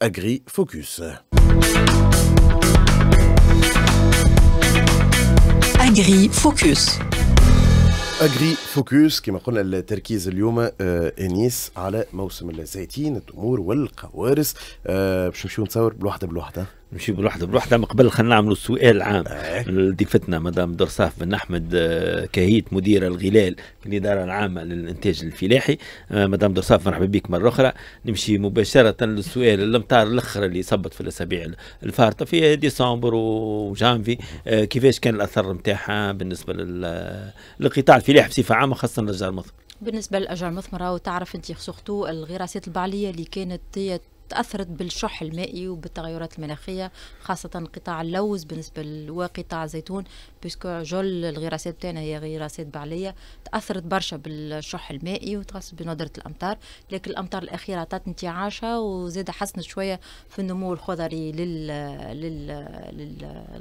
Agri Focus. Agri Focus. اجري فوكس كما قلنا التركيز اليوم آه انيس على موسم الزيتين التمور والقوارص آه باش نمشيو نتصور بالوحده بالوحده نمشي بالوحده بالوحده من قبل خلينا نعملوا السؤال العام إيه. لضيفتنا مدام درصاف بن احمد آه، كهيت مدير الغلال في الاداره العامه للانتاج الفلاحي آه، مدام درصاف مرحبا بك مره اخرى نمشي مباشره للسؤال الامطار الاخر اللي صبت في الاسابيع الفارطه في ديسمبر وجانفي آه، كيفاش كان الاثر نتاعها بالنسبه للقطاع الفلاحي بصفه عامه خاصه الاشجار المصري بالنسبه للاشجار المثمره وتعرف انت سورتو الغراسات البعليه اللي كانت تأثرت بالشح المائي وبالتغيرات المناخية خاصة قطاع اللوز بالنسبة وقطاع الزيتون بيسكو جل الغراسات تاعنا هي غراسات بعلية تأثرت برشا بالشح المائي وتخاصة بندرة الأمطار لكن الأمطار الأخيرة عطات انتعاشة وزاد حسنت شوية في النمو الخضري لل... لل...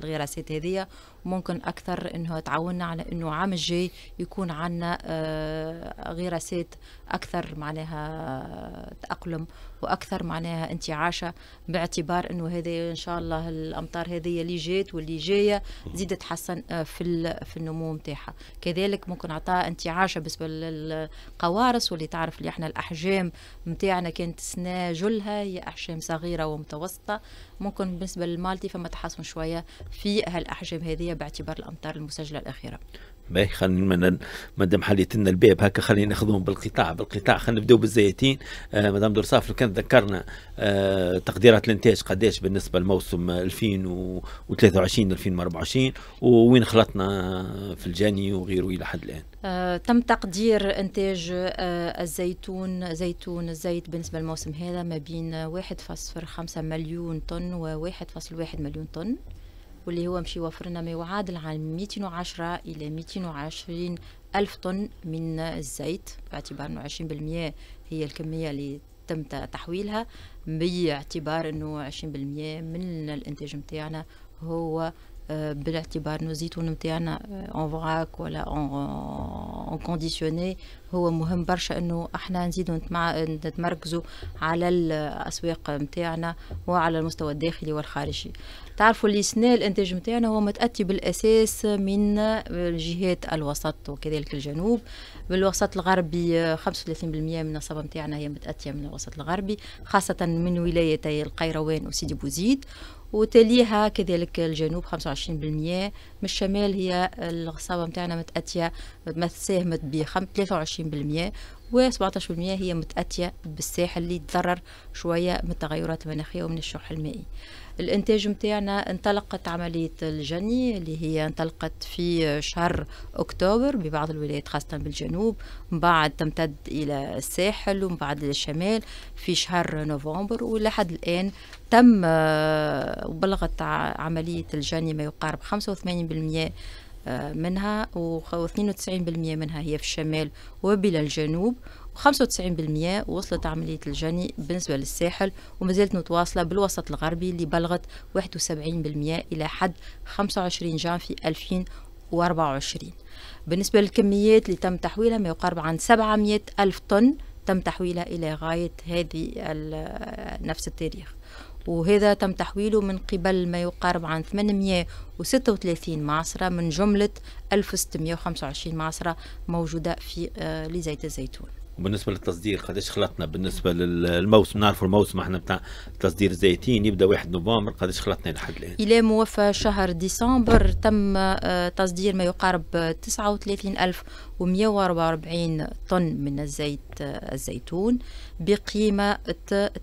للغراسات هذه ممكن اكثر انه تعاوننا على انه عام الجاي يكون عندنا آه، غراسات اكثر معناها تاقلم واكثر معناها انتعاشه باعتبار انه هذا ان شاء الله الامطار هذه اللي جات واللي جايه تزيد تحسن آه، في في النمو نتاعها كذلك ممكن عطاء انتعاشه بالنسبه للقوارص واللي تعرف اللي احنا الاحجام نتاعنا كانت سنا جلها هي احجام صغيره ومتوسطه ممكن بالنسبه للمالتي فما تحسن شويه في هالاحجام هذه باعتبار الامطار المسجله الاخيره باهي خلينا مادام حليت لنا الباب هكا خلينا ناخذهم بالقطاع بالقطاع خلينا نبداو بالزيتين آه مدام درصاف لو كان ذكرنا آه تقديرات الانتاج قداش بالنسبه لموسم 2023 2024 ووين خلطنا في الجاني وغيره الى حد الان آه تم تقدير انتاج آه الزيتون زيتون الزيت بالنسبه للموسم هذا ما بين 1.5 مليون طن و 1.1 مليون طن واللي هو مشي وفرنا ما يعادل عن 210 إلى 220 ألف طن من الزيت باعتبار أنه 20% هي الكمية اللي تم تحويلها باعتبار أنه 20% من الإنتاج نتاعنا هو بالاعتبار انه الزيتون نتاعنا اون آه، فراك ولا اون كونديسيوني هو مهم برشا انه احنا نزيدو نتمركزوا على الاسواق نتاعنا وعلى المستوى الداخلي والخارجي تعرفوا اللي سنة الانتاج نتاعنا هو متاتي بالاساس من آه، جهات الوسط وكذلك الجنوب بالوسط الغربي 35% آه، من النصابه نتاعنا هي متاتيه من الوسط الغربي خاصه من ولايتي القيروان وسيدي بوزيد وتليها كذلك الجنوب 25% من الشمال هي الغصابه نتاعنا متاتيه تساهمت ب 23% و17% هي متأتية بالساحل اللي تضرر شوية من التغيرات المناخية ومن الشح المائي الانتاج متاعنا انطلقت عملية الجني اللي هي انطلقت في شهر أكتوبر ببعض الولايات خاصة بالجنوب من بعد تمتد إلى الساحل ومن بعد للشمال في شهر نوفمبر ولحد الآن تم وبلغت آه، عملية الجني ما يقارب 85% آه، منها و92% منها هي في الشمال وبلا الجنوب و95% وصلت عملية الجني بالنسبة للساحل ومازالت متواصلة بالوسط الغربي اللي بلغت 71% إلى حد 25 جانفي 2024 بالنسبة للكميات اللي تم تحويلها ما يقارب عن 700 ألف طن تم تحويلها إلى غاية هذه نفس التاريخ وهذا تم تحويله من قبل ما يقارب عن 836 معصرة من جملة 1625 معصرة موجودة في آه، لزيت الزيتون وبالنسبه للتصدير قداش خلطنا بالنسبه للموسم نعرفوا الموسم احنا بتاع تصدير الزيتين يبدا 1 نوفمبر قداش خلطنا لحد الان الى موفى شهر ديسمبر تم آه، تصدير ما يقارب 39144 طن من الزيت آه، الزيتون بقيمه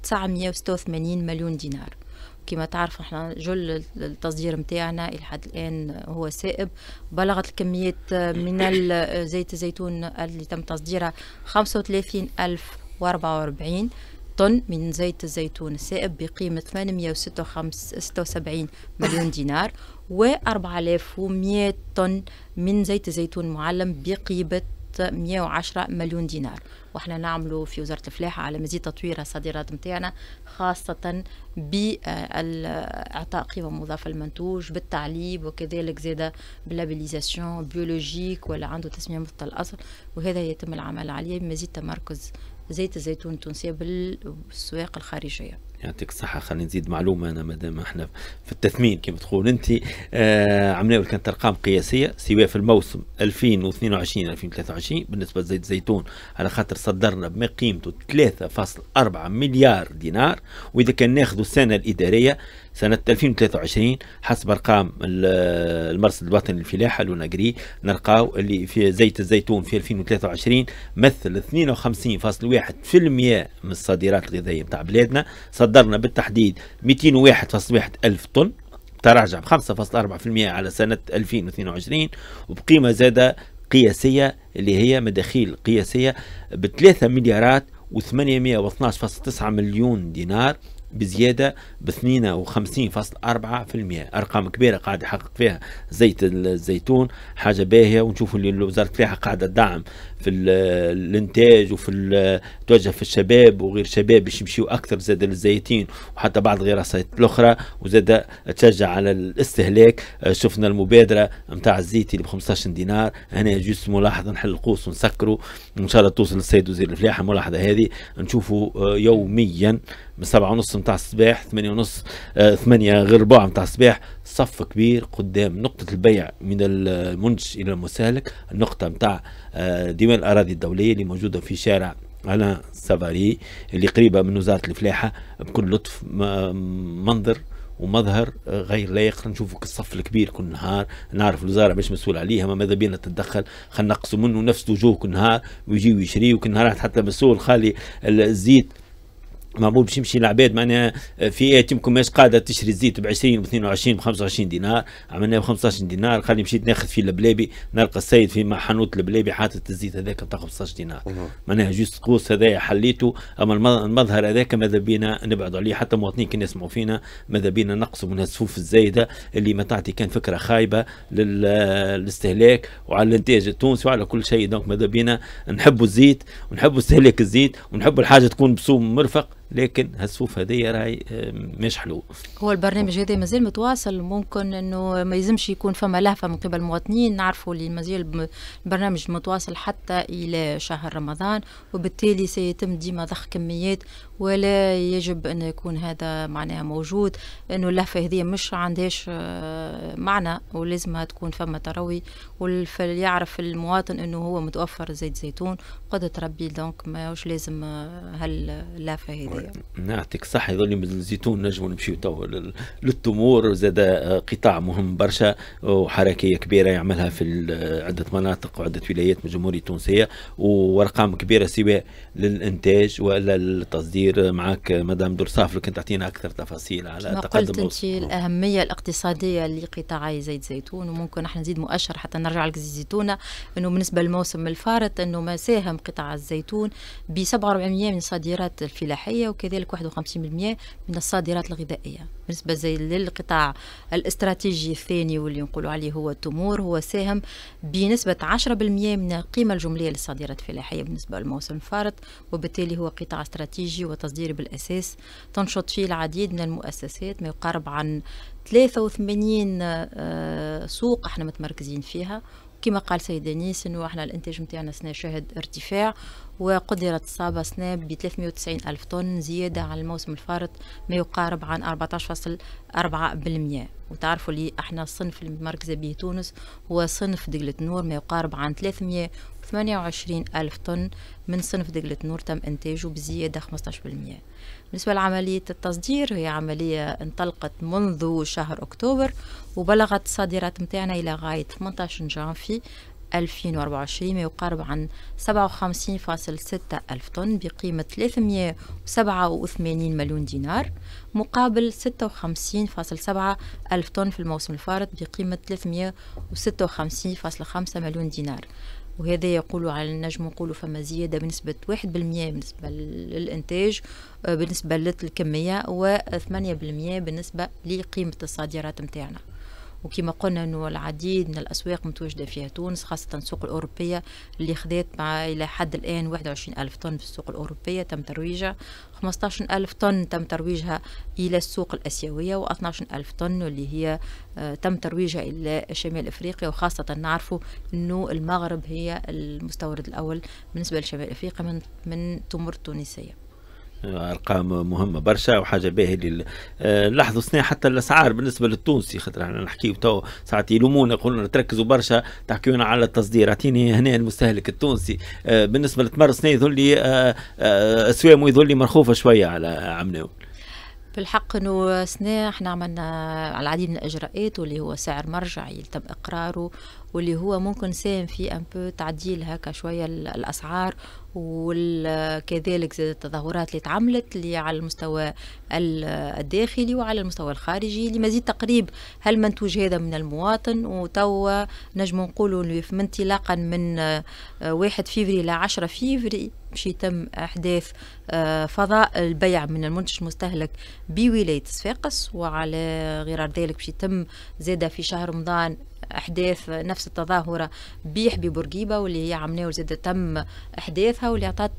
986 مليون دينار كما تعرفوا احنا جل التصدير نتاعنا الى حد الان هو سائب بلغت الكميات من زيت الزيتون اللي تم تصديرها 35044 طن من زيت الزيتون السائب بقيمة 876 مليون دينار و 4100 طن من زيت الزيتون معلم بقيمة 110 مليون دينار وحنا نعملوا في وزاره الفلاحه على مزيد تطوير الصادرات نتاعنا خاصه باعطاء قيمه مضافه للمنتوج بالتعليب وكذلك زادة بلابيليزاسيون بيولوجيك ولا عنده تسميه مثل الاصل وهذا يتم العمل عليه بمزيد تمركز زيت الزيتون التونسيه بالسواق الخارجيه يعطيك الصحه خلينا نزيد معلومه انا مادام احنا في التثمين كما تقول انت آه عملنا كانت ارقام قياسيه سواء في الموسم 2022 2023 بالنسبه لزيت الزيتون على خاطر صدرنا بما قيمته 3.4 مليار دينار واذا كان ناخذ السنه الاداريه سنة 2023 حسب أرقام المرصد الوطني للفلاحة لون أجري نلقاو اللي في زيت الزيتون في 2023 مثل 52.1% من الصادرات الغذائية نتاع بلادنا صدرنا بالتحديد 201.1 ألف طن تراجع ب 5.4% على سنة 2022 وبقيمة زادة قياسية اللي هي مداخيل قياسية ب 3 مليارات و812.9 مليون دينار بزيادة ب 52.4% أرقام كبيرة قاعد يحقق فيها زيت الزيتون حاجة باهية ونشوفوا اللي وزارة الفلاحة قاعدة تدعم في الانتاج وفي توجه في الشباب وغير الشباب باش يمشيو اكثر زاد للزيتين وحتى بعض الغراسات الاخرى وزاد تشجع على الاستهلاك آه، شفنا المبادره نتاع الزيتي اللي ب 15 دينار هنا جوست ملاحظه نحل القوس ونسكره ان شاء الله توصل للسيد وزير الفلاحه الملاحظه هذه نشوفوا آه، يوميا من 7 ونص نتاع الصباح 8 ونص 8 آه، غير ربع نتاع الصباح صف كبير قدام نقطة البيع من المنتج إلى المستهلك النقطة متاع آه، ديوان الأراضي الدولية اللي موجودة في شارع على سافاري اللي قريبة من وزارة الفلاحة بكل لطف منظر ومظهر آه، غير لائق نشوفوا الصف الكبير كل نهار نعرف الوزاره مش مسؤول عليها ما ماذا بينا تتدخل خلينا نقصوا منه نفس الوجوه كل نهار ويجي ويشري وكل نهار حتى مسؤول خالي الزيت معقول باش يمشي العباد معناها في يمكن آية ماش قاعده تشري الزيت ب 20 ب 22 ب 25 دينار عملناه ب 15 دينار خلي مشيت ناخذ في البلابي نلقى السيد في حانوت البلابي حاطط الزيت هذاك بتاع 15 دينار معناها جوست قوس هذايا حليته اما المظهر هذاك ماذا بينا نبعدوا عليه حتى مواطنين كي يسمعوا فينا ماذا بينا نقصوا من الصفوف الزايده اللي ما تعطي كان فكره خايبه للاستهلاك وعلى الانتاج التونسي وعلى كل شيء دونك ماذا بينا نحبوا الزيت ونحبوا استهلاك الزيت ونحبوا الحاجه تكون بسوم مرفق لكن هالصوف هذه راهي مش حلو هو البرنامج هذا مازال متواصل ممكن انه ما يلزمش يكون فما لهفه من قبل المواطنين نعرفوا اللي مازال البرنامج متواصل حتى الى شهر رمضان وبالتالي سيتم ديما ضخ كميات ولا يجب أن يكون هذا معناها موجود أنه اللهفة هذه مش عندهاش آه، معنى ولازمها تكون فما تروي ويعرف المواطن أنه هو متوفر زيت زيتون قد تربي دونك ماهوش لازم هاللهفة آه، هذه نعطيك صح يظل الزيتون نجم نمشي تو للتمور زاد آه، قطاع مهم برشا وحركية كبيرة يعملها في عدة مناطق وعدة ولايات من الجمهورية التونسية وأرقام كبيرة سواء للإنتاج ولا للتصدير كثير معك مدام درساف لو كنت تعطينا اكثر تفاصيل على ما التقدم قلت انت الاهميه الاقتصاديه لقطاعي زيت زيتون وممكن احنا نزيد مؤشر حتى نرجع لك الزيتونه انه بالنسبه للموسم الفارط انه ما ساهم قطاع الزيتون ب 47% من الصادرات الفلاحيه وكذلك 51% من الصادرات الغذائيه بالنسبه زي للقطاع الاستراتيجي الثاني واللي نقولوا عليه هو التمور هو ساهم بنسبه 10% من القيمه الجمليه للصادرات الفلاحيه بالنسبه للموسم الفارط وبالتالي هو قطاع استراتيجي وتصديري بالأساس تنشط فيه العديد من المؤسسات ما يقارب عن 83 آه، سوق احنا متمركزين فيها كما قال سيد انيس انه احنا الانتاج نتاعنا سنه شهد ارتفاع وقدرت الصابه سنه ب 390 الف طن زياده على الموسم الفارط ما يقارب عن 14.4% وتعرفوا لي احنا الصنف المركزة به تونس هو صنف دقله نور ما يقارب عن 300 28 ألف طن من صنف دقلة نور تم إنتاجه بزيادة 15% بالنسبة لعملية التصدير هي عملية انطلقت منذ شهر أكتوبر وبلغت الصادرات متاعنا إلى غاية 18 جانفي 2024 ما يقارب عن 57.6 ألف طن بقيمة 387 مليون دينار مقابل 56.7 ألف طن في الموسم الفارط بقيمة 356.5 مليون دينار وهذا يقول على النجم نقول فما زيادة بنسبة واحد بالمية بالنسبة للإنتاج آه، بالنسبة للكمية وثمانية بالمية بالنسبة لقيمة الصادرات متاعنا وكما قلنا انه العديد من الاسواق متواجده فيها تونس خاصه السوق الاوروبيه اللي خذات مع الى حد الان 21 الف طن في السوق الاوروبيه تم ترويجها 15 الف طن تم ترويجها الى السوق الاسيويه و12 الف طن اللي هي آه، تم ترويجها الى شمال افريقيا وخاصه نعرفوا انه المغرب هي المستورد الاول بالنسبه لشمال افريقيا من من تمر تونسيه ارقام مهمه برشا وحاجه باهيه آه، لاحظوا سنة حتى الاسعار بالنسبه للتونسي خاطر احنا نحكيو تو ساعات يلومونا يقولوا تركزوا برشا تحكيونا على التصدير اعطيني هنا المستهلك التونسي آه، بالنسبه للتمر سنة يظل لي اسوامه آه، يظل لي مرخوفه شويه على عمناو بالحق انه سنة احنا عملنا العديد من الاجراءات واللي هو سعر مرجعي تم اقراره واللي هو ممكن ساهم في ان تعديل هكا شويه الاسعار وكذلك زاد التظاهرات اللي تعملت اللي على المستوى الداخلي وعلى المستوى الخارجي لمزيد تقريب هالمنتوج هذا من المواطن وتوا نجم نقولوا انطلاقا من آه، واحد فيفري ل 10 فيفري باش يتم احداث آه، فضاء البيع من المنتج المستهلك بولايه صفاقس وعلى غرار ذلك باش يتم زاده في شهر رمضان احداث نفس التظاهره بيح ببورقيبه واللي هي عمناو زاد تم احداثها واللي عطات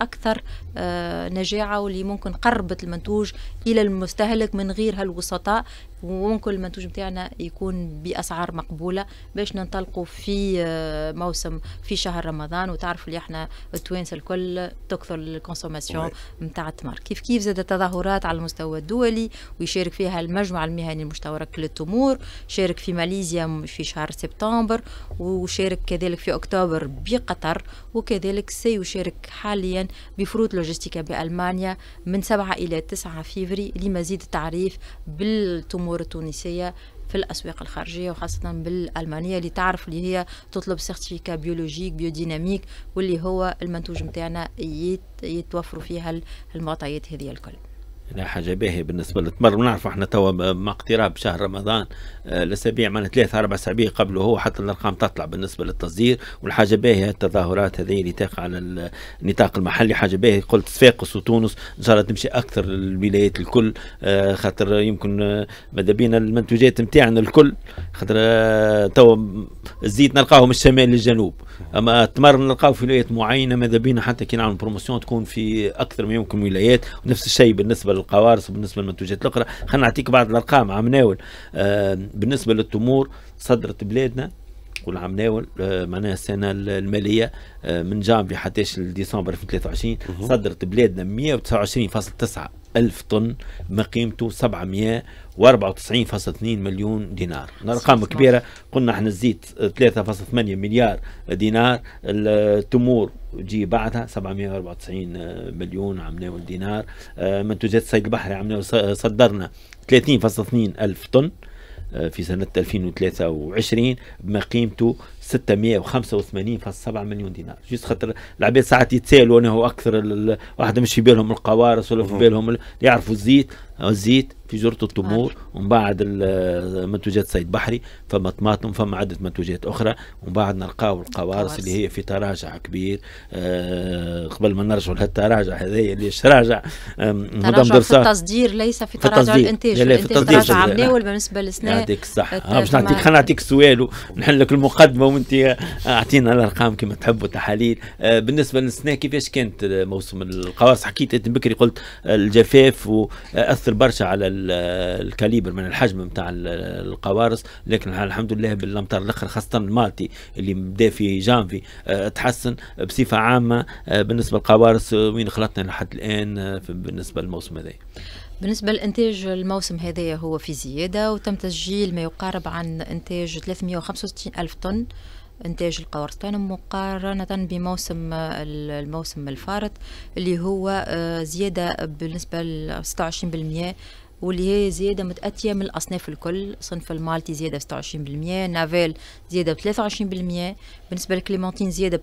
اكثر آه، نجاعه واللي ممكن قربت المنتوج الى المستهلك من غير هالوسطاء وممكن المنتوج بتاعنا يكون باسعار مقبوله باش ننطلقوا في آه، موسم في شهر رمضان وتعرفوا اللي احنا التوانسه الكل تكثر الكونسوماسيون نتاع التمر كيف كيف زاد تظاهرات على المستوى الدولي ويشارك فيها المجمع المهني المشترك للتمور شارك في ماليزيا في شهر سبتمبر وشارك كذلك في اكتوبر بقطر وكذلك سيشارك حاليا بفروت لوجستيكا بالمانيا من 7 الى 9 فيفري لمزيد التعريف بالتمور الأمور التونسية في الاسواق الخارجيه وخاصه بالالمانيه اللي تعرف اللي هي تطلب سيرتيفيكا بيولوجيك بيوديناميك واللي هو المنتوج نتاعنا يتوفروا فيها المعطيات هذه الكل لا حاجه باهيه بالنسبه للتمر ونعرفوا احنا توا مع اقتراب شهر رمضان آه، الاسابيع من ثلاث اربع اسابيع قبله هو حتى الارقام تطلع بالنسبه للتصدير والحاجه باهيه التظاهرات هذه اللي تقع على النطاق المحلي حاجه باهيه قلت صفاقس وتونس ان شاء الله تمشي اكثر للولايات الكل آه، خاطر يمكن آه، ماذا بينا المنتوجات نتاعنا الكل خاطر توا الزيت نلقاوه من الشمال للجنوب اما التمر نلقاوه في ولايات معينه ماذا بينا حتى كي نعمل بروموسيون تكون في اكثر من يمكن ولايات ونفس الشيء بالنسبه القوارص وبالنسبه للمنتوجات الاخرى خلينا نعطيك بعض الارقام عم ناول آه، بالنسبه للتمور صدرت بلادنا كل عام ناول آه، معناها السنه الماليه آه، من جانفي حتى ديسمبر 2023 صدرت بلادنا 129.9 ألف طن ما قيمته 794.2 مليون دينار أرقام كبيرة قلنا احنا الزيت 3.8 مليار دينار التمور جي بعدها 794 مليون عم ناول دينار آه، منتوجات الصيد البحري عم آه، صدرنا 30.2 ألف طن آه، في سنة 2023 بما قيمته 685.7 مليون دينار جيس خاطر العباد ساعات يتسالوا انه اكثر واحد مش في بالهم القوارص ولا في بالهم يعرفوا الزيت الزيت في جرة التمور ومن بعد منتوجات صيد بحري فما طماطم فما عدة منتوجات أخرى ومن بعد نلقاو القوارص اللي هي في تراجع كبير آه قبل ما نرجعوا لهالتراجع هذايا ليش راجع تراجع في التصدير ليس في تراجع الإنتاج لا في التصدير تراجع مناول بالنسبة للسنة يعطيك الصحة باش نعطيك خلينا نعطيك سؤال ونحل لك المقدمة وأنت آه، أعطينا الأرقام كما تحب وتحاليل آه بالنسبة للسنة كيفاش كانت آه، موسم القوارص حكيت أنت بكري قلت آه، الجفاف وأثر تاثر برشا على الكاليبر من الحجم نتاع القوارص لكن الحمد لله بالامطار الاخر خاصه المالتي اللي بدا في جانفي آه، تحسن بصفه عامه آه، بالنسبه للقوارص آه، وين خلطنا لحد الان بالنسبه للموسم هذا بالنسبة للانتاج الموسم هذا هو في زيادة وتم تسجيل ما يقارب عن إنتاج 365 ألف طن إنتاج القورصان مقارنة بموسم الموسم الفارط اللي هو آه، زيادة بالنسبة ل 26% واللي هي زياده متاتيه من الاصناف الكل صنف المالتي زياده 26% نافيل زياده 23% بالنسبه للكليمونتين زياده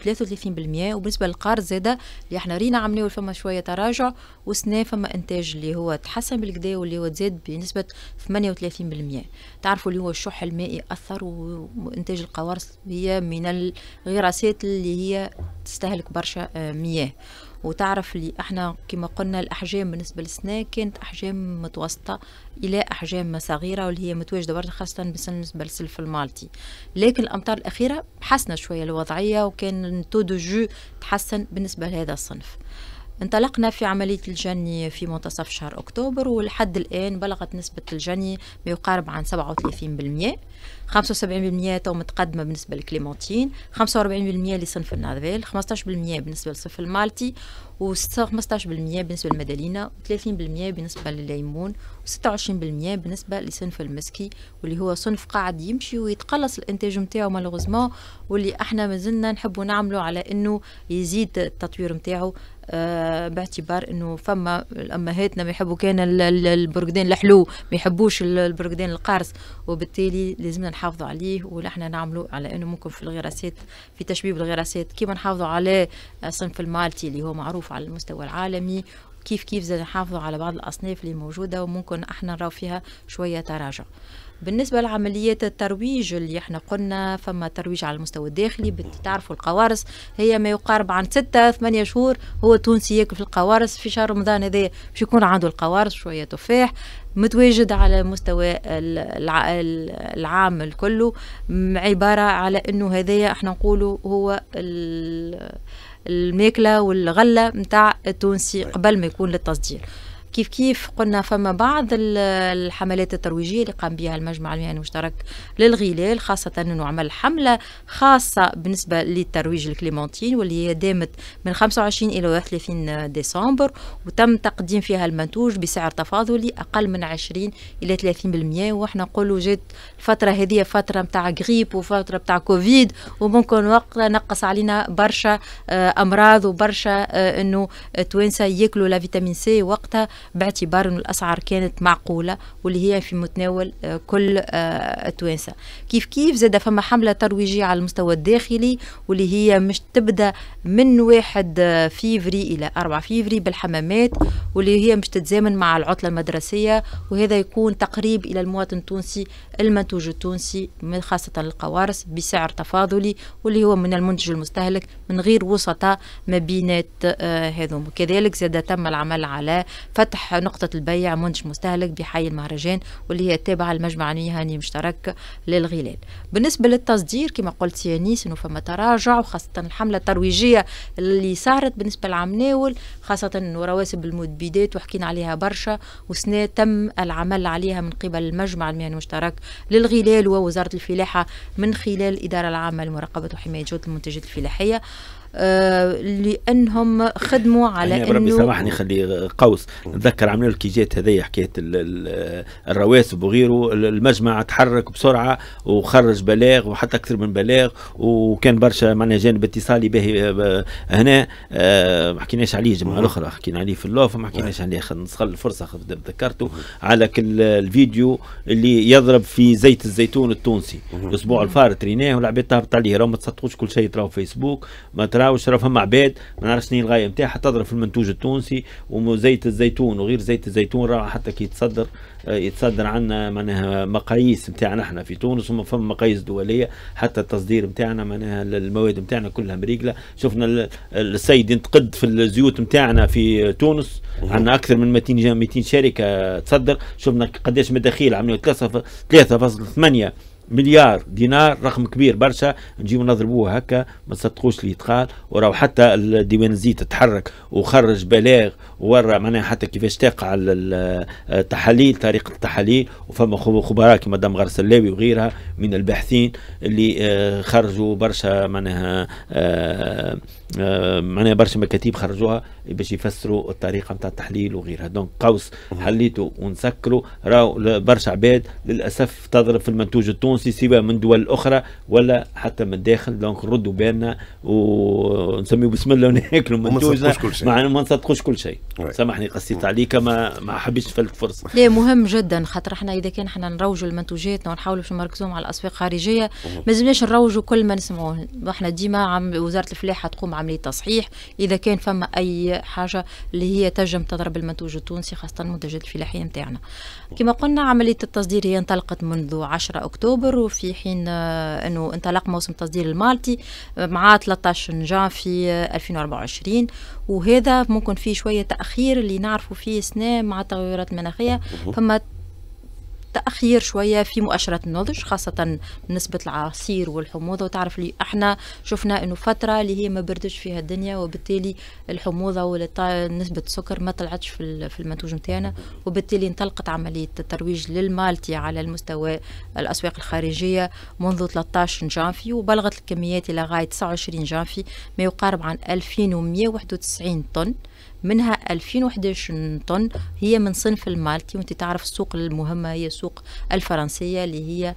33% وبالنسبه للقار زياده اللي احنا رينا عملناه فما شويه تراجع وسنه فما انتاج اللي هو تحسن بالكدا واللي هو تزاد بنسبه 38% تعرفوا اللي هو الشح المائي اثر وانتاج القوارص هي من الغراسات اللي هي تستهلك برشا آه، مياه وتعرف اللي احنا كما قلنا الاحجام بالنسبه للسنة كانت احجام متوسطه الى احجام صغيره واللي هي متواجده برشا خاصه بالنسبه للسلف المالتي لكن الامطار الاخيره حسنا شويه الوضعيه وكان تو دو جو تحسن بالنسبه لهذا الصنف انطلقنا في عملية الجني في منتصف شهر أكتوبر ولحد الآن بلغت نسبة الجني ما يقارب عن 37% 75% تو متقدمة بالنسبة للكليمونتين 45% لصنف النذال 15% بالنسبة لصنف المالتي و15% بالنسبة للمدالينا و30% بالنسبة للليمون و26% بالنسبة لصنف المسكي واللي هو صنف قاعد يمشي ويتقلص الانتاج نتاعو مالوغوزمون واللي احنا مازلنا نحبوا نعملو على انه يزيد التطوير نتاعو آه، باعتبار انه فما الامهاتنا ما يحبوا كان البرقدين الحلو ما يحبوش البرقدين القارص وبالتالي لازمنا نحافظوا عليه ونحن نعملوا على انه ممكن في الغراسات في تشبيب الغراسات كيما نحافظوا على صنف المالتي اللي هو معروف معروف على المستوى العالمي كيف كيف زاد نحافظوا على بعض الأصناف اللي موجودة وممكن احنا نراو فيها شوية تراجع بالنسبة لعمليات الترويج اللي احنا قلنا فما ترويج على المستوى الداخلي بتعرفوا القوارص هي ما يقارب عن ستة ثمانية شهور هو التونسي ياكل في القوارص في شهر رمضان هذا باش يكون عنده القوارص شوية تفاح متواجد على مستوى العام الكله عبارة على انه هذايا احنا نقوله هو الماكله والغله نتاع التونسي قبل ما يكون للتصدير كيف كيف قلنا فما بعض الحملات الترويجية اللي قام بها المجمع المهني المشترك للغلال خاصة أنه عمل حملة خاصة بالنسبة للترويج الكليمونتين واللي هي دامت من 25 إلى 31 ديسمبر وتم تقديم فيها المنتوج بسعر تفاضلي أقل من 20 إلى 30% وإحنا نقولوا جات الفترة هذه فترة نتاع غريب وفترة نتاع كوفيد وممكن وقت نقص علينا برشا آه، أمراض وبرشا آه، أنه التوانسه ياكلوا لا فيتامين سي وقتها باعتبار أن الأسعار كانت معقولة واللي هي في متناول آه، كل آه، التوانسة كيف كيف زاد فما حملة ترويجية على المستوى الداخلي واللي هي مش تبدأ من واحد آه، فيفري إلى 4 فيفري بالحمامات واللي هي مش تتزامن مع العطلة المدرسية وهذا يكون تقريب إلى المواطن التونسي المنتوج التونسي من خاصة القوارص بسعر تفاضلي واللي هو من المنتج المستهلك من غير وسطاء ما بينات هذوم وكذلك زاد تم العمل على فتح فتح نقطة البيع منتج مستهلك بحي المهرجان واللي هي تابعة للمجمع المهني مشترك للغلال بالنسبة للتصدير كما قلت يا نيس انه فما تراجع وخاصة الحملة الترويجية اللي صارت بالنسبة للعمناول خاصة رواسب المدبيدات وحكينا عليها برشا وسنة تم العمل عليها من قبل المجمع المهني المشترك للغلال ووزارة الفلاحة من خلال الإدارة العامة لمراقبة وحماية جودة المنتجات الفلاحية آه، لانهم خدموا على يعني انه ربي سامحني خلي قوس نتذكر عملوا لك جيت هذيا حكايه الرواسب وغيره المجمع تحرك بسرعه وخرج بلاغ وحتى اكثر من بلاغ وكان برشا معنا جانب اتصالي به آه، هنا آه، ما حكيناش عليه الجمعه الاخرى حكينا عليه في اللوف ما حكيناش عليه نستغل الفرصه ذكرته على الفيديو اللي يضرب في زيت الزيتون التونسي الاسبوع الفار ريناه والعباد تهبط عليه راهو ما تصدقوش كل شيء تراه فيسبوك ما ترى وش فما عباد ما نعرفش شنو الغايه نتاعها تضرب في المنتوج التونسي وزيت الزيتون وغير زيت الزيتون راهو حتى كي يتصدر آه، يتصدر عندنا آه، معناها مقاييس نتاعنا احنا في تونس وما فما مقاييس دوليه حتى التصدير نتاعنا معناها المواد نتاعنا كلها مريقله شفنا السيد ينتقد في الزيوت نتاعنا في تونس عندنا اكثر من 200 200 شركه تصدر شفنا قداش مداخيل عملوا 3 3.8 مليار دينار رقم كبير برشا نجيو نضربوه هكا ما تصدقوش اللي يتقال وراو حتى الديوانزي تتحرك وخرج بلاغ ورا معناها حتى كيفاش تقع التحاليل طريقه التحاليل وفما خبراء كيما دام غرسلاوي وغيرها من الباحثين اللي آه، خرجوا برشا معناها آه، آه، معناها برشا مكاتيب خرجوها باش يفسروا الطريقه نتاع التحليل وغيرها دونك قوس حليته ونسكره راهو برشا عباد للاسف تضرب في المنتوج التونسي سواء من دول اخرى ولا حتى من الداخل دونك ردوا بالنا ونسميو بسم الله وناكلوا منتوجنا ما ما نصدقوش كل شيء سامحني قصيت عليك ما ما حبيتش نفلت فرصه لا مهم جدا خاطر احنا اذا كان احنا نروجوا لمنتوجاتنا ونحاولوا باش نركزوا على الاسواق الخارجيه ما لازمناش نروجوا كل ما نسمعوه احنا ديما وزاره الفلاحه تقوم عمليه تصحيح اذا كان فما اي حاجه اللي هي تجم تضرب المنتوج التونسي خاصه المنتجات الفلاحيه نتاعنا كما قلنا عمليه التصدير هي انطلقت منذ 10 اكتوبر وفي حين آه، انه انطلق موسم التصدير المالتي آه، مع 13 في 2024 وهذا ممكن فيه شويه تاخير اللي نعرفوا فيه سنه مع التغيرات المناخيه فما تاخير شويه في مؤشرات النضج خاصه نسبه العصير والحموضه وتعرف لي احنا شفنا انه فتره اللي هي ما بردش فيها الدنيا وبالتالي الحموضه ولا نسبه السكر ما طلعتش في المنتوج نتاعنا وبالتالي انطلقت عمليه الترويج للمالتي على المستوى الاسواق الخارجيه منذ 13 جانفي وبلغت الكميات الى غايه 29 جانفي ما يقارب عن 2191 طن منها 2011 طن هي من صنف المالتي وانت تعرف السوق المهمة هي السوق الفرنسية اللي هي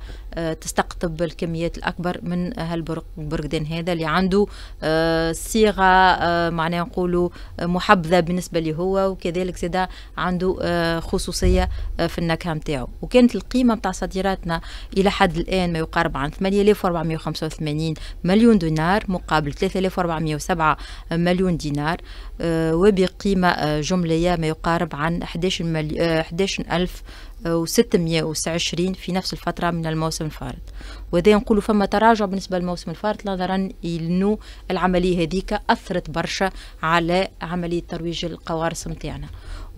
تستقطب الكميات الأكبر من هالبرقدان هذا اللي عنده آه، صيغة آه، معناها نقولوا آه، محبذة بالنسبة لي هو وكذلك زاد عنده خصوصية في النكهة نتاعو وكانت القيمة نتاع صادراتنا إلى حد الآن ما يقارب عن 8485 مليون دينار مقابل 3407 مليون دينار وبقيمة جملية ما يقارب عن 11 11000 ألف و620 في نفس الفترة من الموسم الفارط وهذا نقولوا فما تراجع بالنسبة للموسم الفارط نظرا إنه العملية هذيك أثرت برشا على عملية ترويج القوارص متاعنا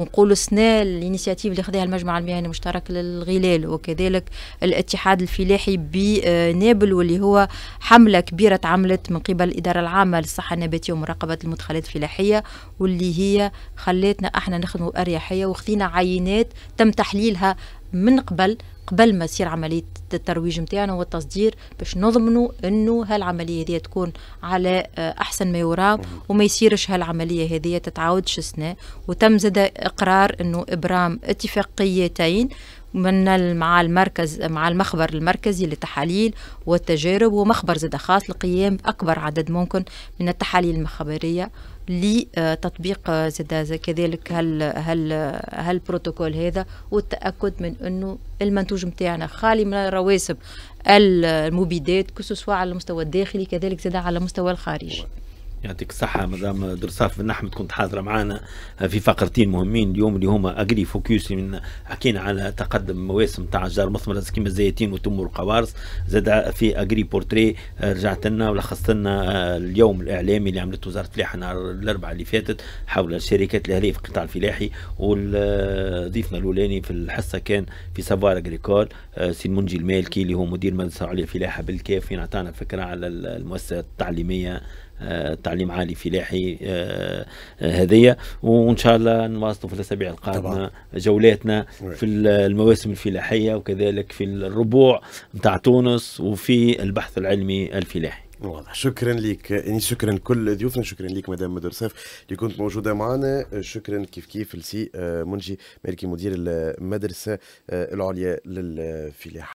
ونقولوا سنا الانيشيتيف اللي خذاها المجمع المهني المشترك للغلال وكذلك الاتحاد الفلاحي بنابل واللي هو حمله كبيره تعملت من قبل الاداره العامه للصحه النباتيه ومراقبه المدخلات الفلاحيه واللي هي خلاتنا احنا نخدموا اريحيه وخذينا عينات تم تحليلها من قبل قبل ما تصير عمليه الترويج نتاعنا والتصدير باش نضمنوا انه هالعمليه هذه تكون على آه، احسن ما يرام وما يصيرش هالعمليه هذه تتعاودش السنه وتم زاد اقرار انه ابرام اتفاقيتين من مع المركز مع المخبر المركزي للتحاليل والتجارب ومخبر زاد خاص لقيام اكبر عدد ممكن من التحاليل المخبريه لتطبيق زاد كذلك هال هال هالبروتوكول البروتوكول هذا والتاكد من انه المنتوج نتاعنا خالي من الرواسب المبيدات كسوسوا على المستوى الداخلي كذلك زاد على المستوى الخارجي يعطيك الصحة مدام درصاف بن أحمد كنت حاضرة معنا في فقرتين مهمين اليوم اللي هما أجري فوكيوس من حكينا على تقدم مواسم تاع الجار المثمرة كيما الزيتين وتم والقوارص زاد في أجري بورتري رجعت لنا ولخصت لنا آه، اليوم الإعلامي اللي عملته وزارة الفلاحة نهار الأربعاء اللي فاتت حول الشركات الأهلية في القطاع الفلاحي وضيفنا الأولاني في الحصة كان في سافوار أجريكول سي المنجي المالكي اللي هو مدير مدرسة عليا الفلاحة بالكاف عطانا فكرة على المؤسسة التعليمية آه، تعليم عالي فلاحي آه، آه، هذية وان شاء الله نواصلوا في الاسابيع القادمه جولاتنا في المواسم الفلاحيه وكذلك في الربوع نتاع تونس وفي البحث العلمي الفلاحي واضح شكرا لك يعني شكرا لكل ضيوفنا شكرا لك مدام مدر اللي كنت موجوده معنا شكرا كيف كيف لسي منجي مالكي مدير المدرسه العليا للفلاحه